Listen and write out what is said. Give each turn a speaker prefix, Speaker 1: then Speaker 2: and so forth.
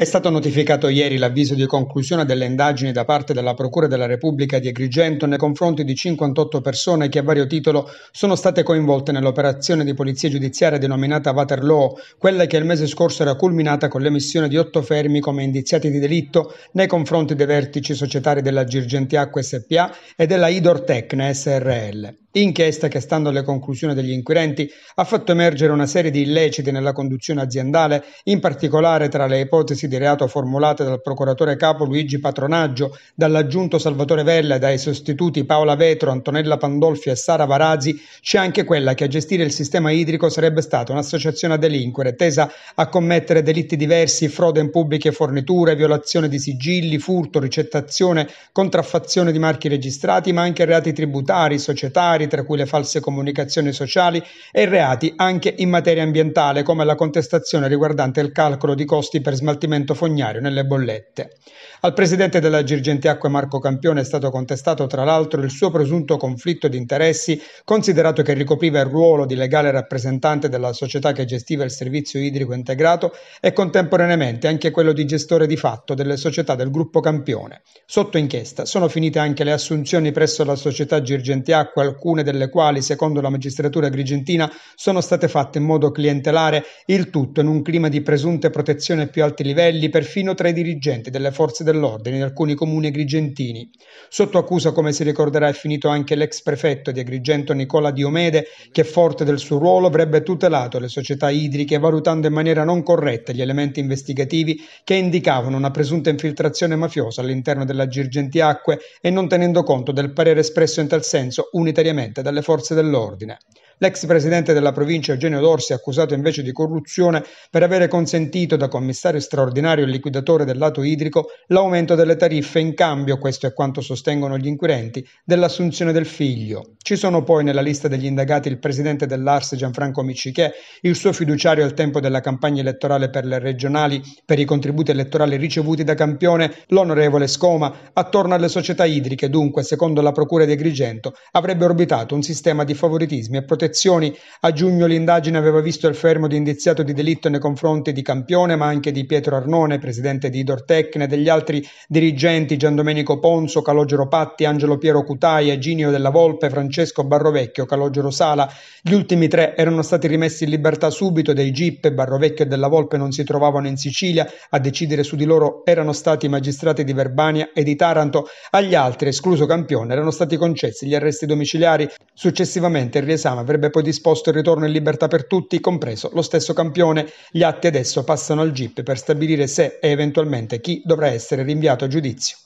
Speaker 1: È stato notificato ieri l'avviso di conclusione delle indagini da parte della Procura della Repubblica di Agrigento nei confronti di 58 persone che a vario titolo sono state coinvolte nell'operazione di polizia giudiziaria denominata Waterloo, quella che il mese scorso era culminata con l'emissione di otto fermi come indiziati di delitto nei confronti dei vertici societari della Girgentiacque SPA e della Idor Idortecne SRL. Inchiesta che, stando alle conclusioni degli inquirenti, ha fatto emergere una serie di illeciti nella conduzione aziendale, in particolare tra le ipotesi di reato formulate dal procuratore capo Luigi Patronaggio, dall'aggiunto Salvatore Vella e dai sostituti Paola Vetro, Antonella Pandolfi e Sara Varazzi, c'è anche quella che a gestire il sistema idrico sarebbe stata un'associazione a delinquere tesa a commettere delitti diversi, frode in pubbliche forniture, violazione di sigilli, furto, ricettazione, contraffazione di marchi registrati, ma anche reati tributari, societari, tra cui le false comunicazioni sociali, e reati anche in materia ambientale, come la contestazione riguardante il calcolo di costi per smaltimento fognario nelle bollette. Al presidente della Girgenti Acque Marco Campione è stato contestato tra l'altro il suo presunto conflitto di interessi, considerato che ricopriva il ruolo di legale rappresentante della società che gestiva il servizio idrico integrato e contemporaneamente anche quello di gestore di fatto delle società del gruppo Campione. Sotto inchiesta sono finite anche le assunzioni presso la società Girgenti Acque alcune delle quali, secondo la magistratura grigentina, sono state fatte in modo clientelare, il tutto in un clima di presunte protezioni ai più alti livelli, perfino tra i dirigenti delle forze dell'ordine in alcuni comuni grigentini. Sotto accusa, come si ricorderà, è finito anche l'ex prefetto di Agrigento Nicola Diomede, che forte del suo ruolo avrebbe tutelato le società idriche valutando in maniera non corretta gli elementi investigativi che indicavano una presunta infiltrazione mafiosa all'interno della Girgenti Acque e non tenendo conto del parere espresso in tal senso unitariamente semplicemente dalle forze dell'ordine L'ex presidente della provincia Eugenio Dorsi è accusato invece di corruzione per avere consentito da commissario straordinario e liquidatore del lato idrico l'aumento delle tariffe in cambio, questo è quanto sostengono gli inquirenti, dell'assunzione del figlio. Ci sono poi nella lista degli indagati il presidente dell'Ars Gianfranco Miccichè, il suo fiduciario al tempo della campagna elettorale per le regionali per i contributi elettorali ricevuti da Campione, l'onorevole Scoma, attorno alle società idriche dunque, secondo la procura di Agrigento, avrebbe orbitato un sistema di favoritismi e protezioni confezioni. A giugno l'indagine aveva visto il fermo di indiziato di delitto nei confronti di Campione, ma anche di Pietro Arnone, presidente di Idortecne, degli altri dirigenti Giandomenico Ponzo, Calogero Patti, Angelo Piero Cutaia, Ginio della Volpe, Francesco Barrovecchio, Calogero Sala. Gli ultimi tre erano stati rimessi in libertà subito dai GIP, Barrovecchio e della Volpe non si trovavano in Sicilia, a decidere su di loro erano stati i magistrati di Verbania e di Taranto, agli altri, escluso Campione, erano stati concessi gli arresti domiciliari. Successivamente il riesame avrebbe avrebbe poi disposto il ritorno in libertà per tutti, compreso lo stesso campione. Gli atti adesso passano al GIP per stabilire se e eventualmente chi dovrà essere rinviato a giudizio.